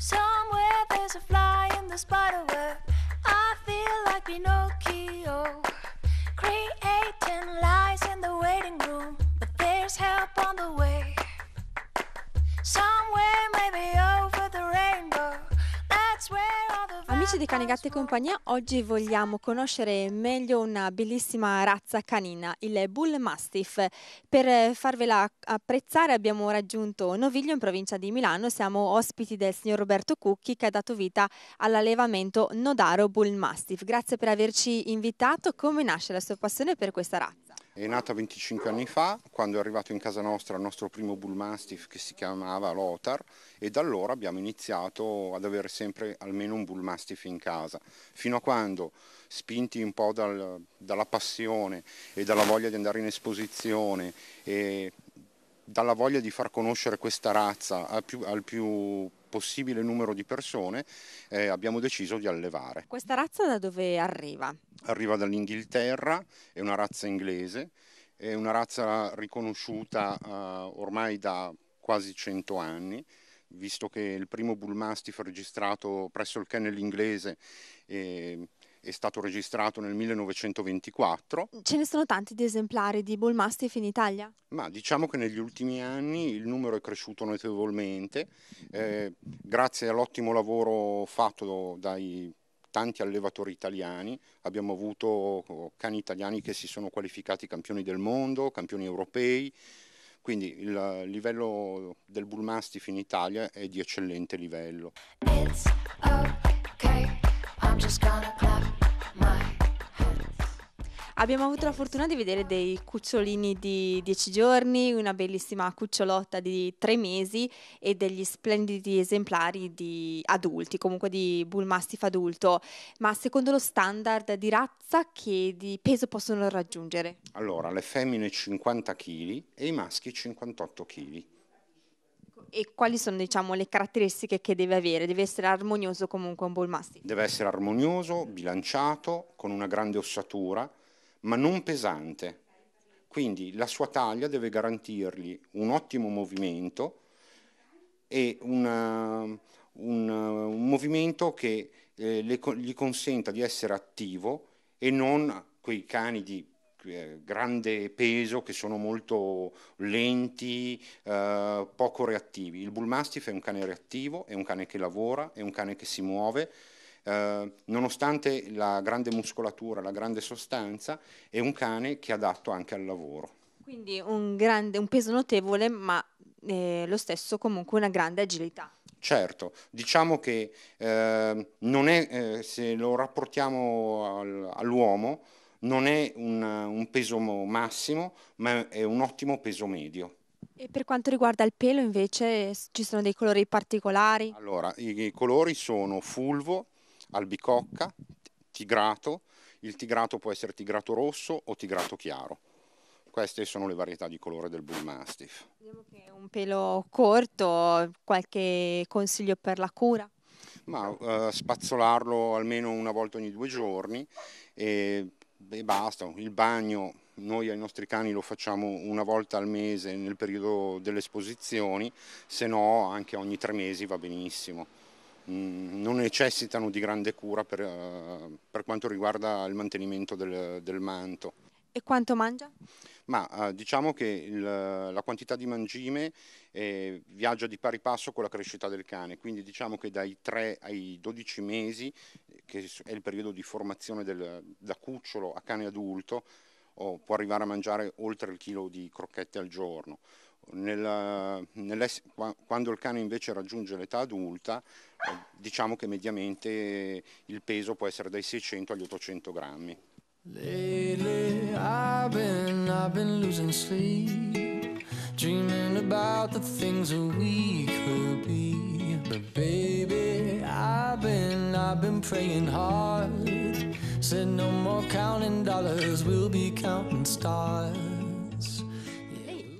Somewhere there's a fly in the spider web. I feel like Pinocchio. Creating lies in the waiting room, but there's help on the way. Amici di Cani Gatti e Compagnia, oggi vogliamo conoscere meglio una bellissima razza canina, il Bull Mastiff. Per farvela apprezzare abbiamo raggiunto Noviglio in provincia di Milano, siamo ospiti del signor Roberto Cucchi che ha dato vita all'allevamento Nodaro Bull Mastiff. Grazie per averci invitato, come nasce la sua passione per questa razza? È nata 25 anni fa, quando è arrivato in casa nostra il nostro primo bull mastiff che si chiamava Lothar e da allora abbiamo iniziato ad avere sempre almeno un bull mastiff in casa, fino a quando, spinti un po' dal, dalla passione e dalla voglia di andare in esposizione e dalla voglia di far conoscere questa razza al più, al più possibile numero di persone, eh, abbiamo deciso di allevare. Questa razza da dove arriva? arriva dall'Inghilterra, è una razza inglese, è una razza riconosciuta eh, ormai da quasi 100 anni, visto che il primo bull mastiff registrato presso il kennel inglese eh, è stato registrato nel 1924. Ce ne sono tanti di esemplari di bull mastiff in Italia? Ma diciamo che negli ultimi anni il numero è cresciuto notevolmente, eh, grazie all'ottimo lavoro fatto dai tanti allevatori italiani, abbiamo avuto oh, cani italiani che si sono qualificati campioni del mondo, campioni europei, quindi il livello del Bull Mastiff in Italia è di eccellente livello. It's okay, I'm just gonna clap. Abbiamo avuto la fortuna di vedere dei cucciolini di 10 giorni, una bellissima cucciolotta di 3 mesi e degli splendidi esemplari di adulti, comunque di bull mastiff adulto, ma secondo lo standard di razza che di peso possono raggiungere? Allora, le femmine 50 kg e i maschi 58 kg e quali sono diciamo, le caratteristiche che deve avere? Deve essere armonioso comunque un bull mastiff? Deve essere armonioso, bilanciato, con una grande ossatura, ma non pesante. Quindi la sua taglia deve garantirgli un ottimo movimento e una, un, uh, uh, un, movimento che eh, le, gli consenta di essere attivo e non quei cani di eh, grande peso che sono molto lenti, eh, poco reattivi. Il bull mastiff è un cane reattivo, è un cane che lavora, è un cane che si muove, eh, nonostante la grande muscolatura, la grande sostanza, è un cane che è adatto anche al lavoro. Quindi un, grande, un peso notevole, ma eh, lo stesso comunque una grande agilità. Certo, diciamo che eh, non è, eh, se lo rapportiamo al, all'uomo, non è un, un peso massimo, ma è un ottimo peso medio. E per quanto riguarda il pelo invece ci sono dei colori particolari? Allora, i, i colori sono fulvo, albicocca, tigrato, il tigrato può essere tigrato rosso o tigrato chiaro. Queste sono le varietà di colore del Bull Mastiff. Diciamo che è un pelo corto, qualche consiglio per la cura? Ma eh, spazzolarlo almeno una volta ogni due giorni e, e basta. Il bagno noi ai nostri cani lo facciamo una volta al mese nel periodo delle esposizioni, se no anche ogni tre mesi va benissimo. Mm, non necessitano di grande cura per, eh, per quanto riguarda il mantenimento del, del, manto. E quanto mangia? Ma eh, diciamo che il, la quantità di mangime eh, viaggia di pari passo con la crescita del cane, quindi diciamo che dai 3 ai 12 mesi, che è il periodo di formazione del, da cucciolo a cane adulto, oh, può arrivare a mangiare oltre il chilo di crocchette al giorno. Nella, quando il cane invece raggiunge l'età adulta, eh, diciamo che mediamente il peso può essere dai 600 agli 800 grammi. Lately I've been, I've been losing sleep Dreaming about the things that we could be But baby, I've been, I've been praying hard Said no more counting dollars, we'll be counting stars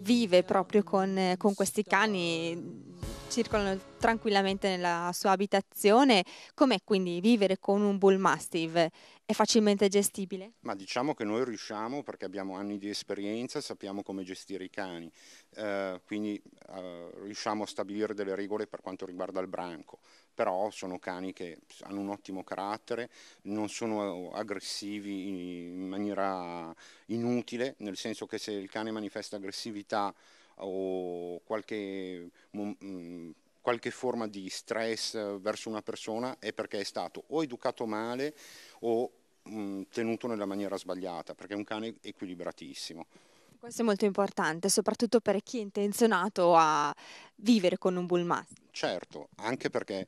vive proprio con, con questi cani, circolano tranquillamente nella sua abitazione. Com'è quindi vivere con un bull mastiff? È facilmente gestibile? Ma diciamo che noi riusciamo perché abbiamo anni di esperienza, sappiamo come gestire i cani, eh, quindi eh, riusciamo a stabilire delle regole per quanto riguarda il branco, però sono cani che hanno un ottimo carattere, non sono eh, aggressivi in maniera inutile, nel senso che se il cane manifesta aggressività o qualche... Mh, mm, qualche forma di stress eh, verso una persona è perché è stato o educato male o mh, mm, tenuto nella maniera sbagliata, perché è un cane equilibratissimo. Questo è molto importante, soprattutto per chi è intenzionato a vivere con un bull mastiff. Certo, anche perché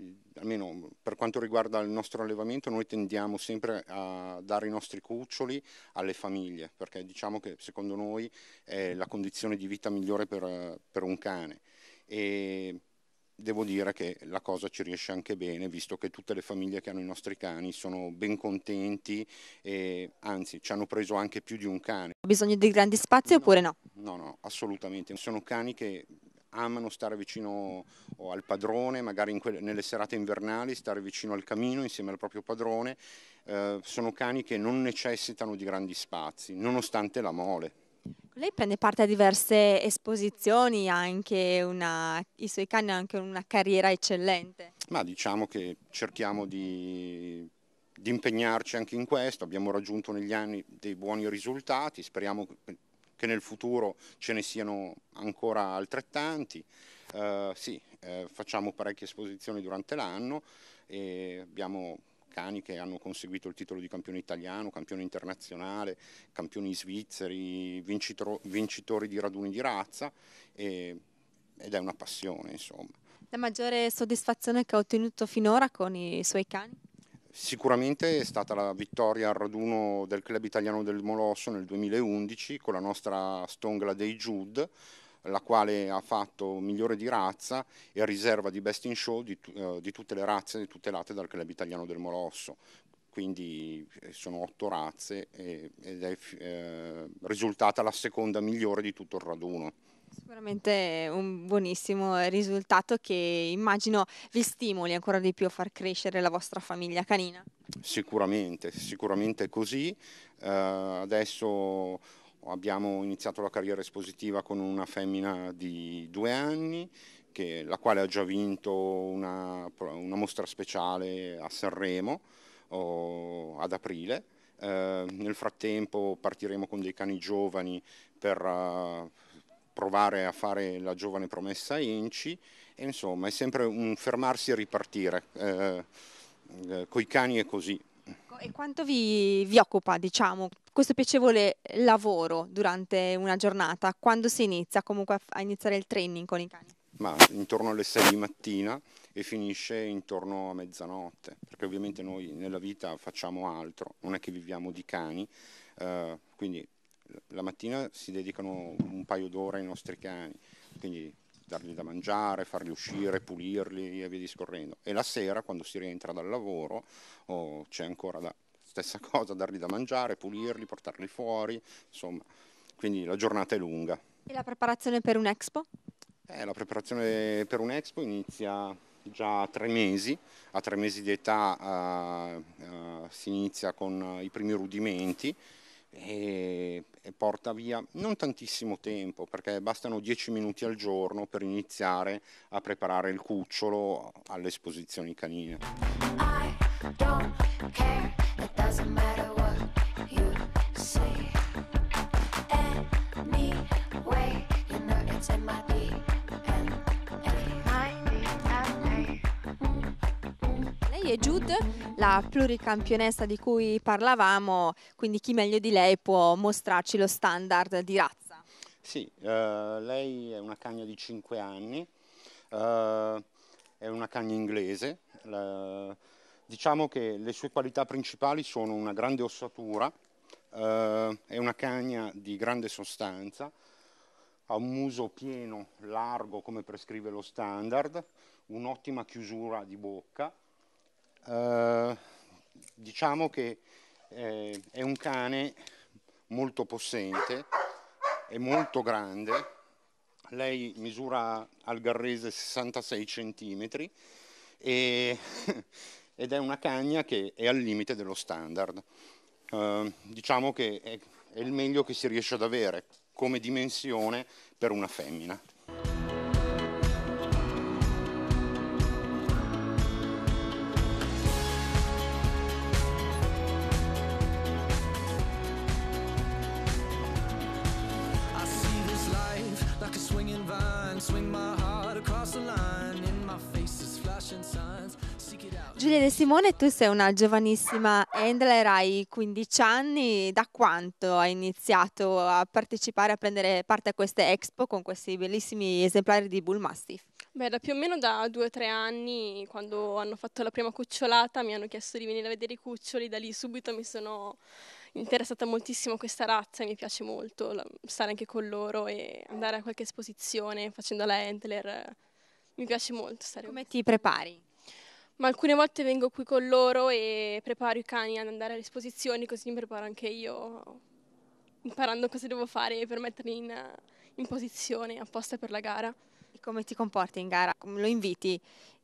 mm, almeno per quanto riguarda il nostro allevamento noi tendiamo sempre a dare i nostri cuccioli alle famiglie, perché diciamo che secondo noi è la condizione di vita migliore per, per un cane e devo dire che la cosa ci riesce anche bene, visto che tutte le famiglie che hanno i nostri cani sono ben contenti e anzi ci hanno preso anche più di un cane. Ha bisogno di grandi spazi no, oppure no? No, no, assolutamente. Sono cani che amano stare vicino al padrone, magari quelle, nelle serate invernali, stare vicino al camino insieme al proprio padrone. Eh, sono cani che non necessitano di grandi spazi, nonostante la mole. Lei prende parte a diverse esposizioni, anche una, i suoi cani hanno anche una carriera eccellente. Ma diciamo che cerchiamo di, di impegnarci anche in questo, abbiamo raggiunto negli anni dei buoni risultati, speriamo che nel futuro ce ne siano ancora altrettanti. Uh, sì, eh, facciamo parecchie esposizioni durante l'anno e abbiamo cani che hanno conseguito il titolo di campione italiano, campione internazionale, campioni svizzeri, vincitro, vincitori di raduni di razza e, ed è una passione insomma. La maggiore soddisfazione che ha ottenuto finora con i suoi cani? Sicuramente è stata la vittoria al raduno del club italiano del Molosso nel 2011 con la nostra Stongla dei Jude la quale ha fatto migliore di razza e riserva di best in show di, uh, di tutte le razze tutelate dal club italiano del Molosso. Quindi eh, sono otto razze e, ed è eh, risultata la seconda migliore di tutto il raduno. Sicuramente un buonissimo risultato che immagino vi stimoli ancora di più a far crescere la vostra famiglia canina. Sicuramente, sicuramente è così. Uh, adesso abbiamo iniziato la carriera espositiva con una femmina di due anni, che, la quale ha già vinto una, una mostra speciale a Sanremo oh, ad aprile. Eh, nel frattempo partiremo con dei cani giovani per eh, provare a fare la giovane promessa Enci e insomma è sempre un fermarsi e ripartire. Eh, eh, coi cani è così, Ecco, e quanto vi, vi occupa, diciamo, questo piacevole lavoro durante una giornata? Quando si inizia comunque a iniziare il training con i cani? Ma intorno alle 6 di mattina e finisce intorno a mezzanotte, perché ovviamente noi nella vita facciamo altro, non è che viviamo di cani, eh, quindi la mattina si dedicano un paio d'ore ai nostri cani, quindi dargli da mangiare, farli uscire, pulirli e via discorrendo. E la sera, quando si rientra dal lavoro, oh, c'è ancora la stessa cosa, dargli da mangiare, pulirli, portarli fuori, insomma, quindi la giornata è lunga. E la preparazione per un'expo? Eh, la preparazione per un'expo inizia già a tre mesi, a tre mesi di età eh, eh, si inizia con i primi rudimenti, e, e porta via non tantissimo tempo perché bastano 10 minuti al giorno per iniziare a preparare il cucciolo alle esposizioni canine. e Jude, la pluricampionessa di cui parlavamo, quindi chi meglio di lei può mostrarci lo standard di razza? Sì, eh, lei è una cagna di 5 anni, eh, è una cagna inglese, la, diciamo che le sue qualità principali sono una grande ossatura, eh, è una cagna di grande sostanza, ha un muso pieno, largo come prescrive lo standard, un'ottima chiusura di bocca, eh, diciamo che eh, è un cane molto possente, è molto grande, lei misura al garrese 66 centimetri e, ed è una cagna che è al limite dello standard. Eh, diciamo che è, è il meglio che si riesce ad avere come dimensione per una femmina. Cecilia De Simone, tu sei una giovanissima handler, hai 15 anni, da quanto hai iniziato a partecipare, a prendere parte a queste expo con questi bellissimi esemplari di Bull Mastiff? Beh, da più o meno da due o tre anni, quando hanno fatto la prima cucciolata, mi hanno chiesto di venire a vedere i cuccioli, da lì subito mi sono interessata moltissimo a questa razza e mi piace molto stare anche con loro e andare a qualche esposizione facendo la handler, mi piace molto stare Come ti prepari? ma alcune volte vengo qui con loro e preparo i cani ad andare alle esposizioni, così mi preparo anche io, imparando cosa devo fare per metterli in, in posizione apposta per la gara. E come ti comporti in gara? Lo inviti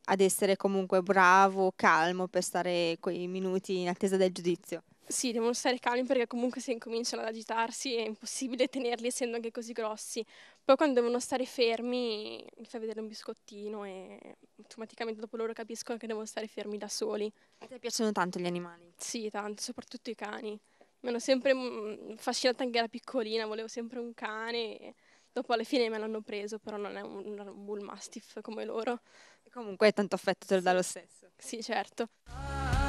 ad essere comunque bravo, calmo per stare quei minuti in attesa del giudizio? Sì, devono stare calmi perché comunque se incominciano ad agitarsi è impossibile tenerli essendo anche così grossi. Poi quando devono stare fermi mi fai vedere un biscottino e automaticamente dopo loro capiscono che devono stare fermi da soli. A te piacciono tanto gli animali? Sì, tanto, soprattutto i cani. Mi hanno sempre mm, affascinata anche da piccolina, volevo sempre un cane. Dopo alla fine me l'hanno preso, però non è un, bull mastiff come loro. E comunque tanto affetto te lo dà lo stesso. Sì, certo. Ah,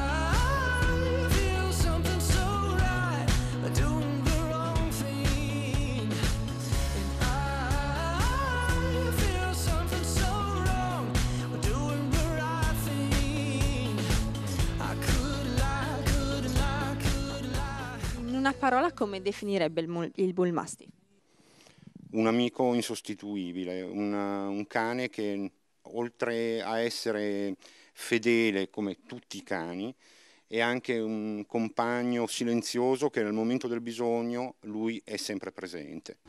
una parola come definirebbe il, il Bull Mastiff? Un amico insostituibile, una, un cane che oltre a essere fedele come tutti i cani, è anche un compagno silenzioso che nel momento del bisogno lui è sempre presente.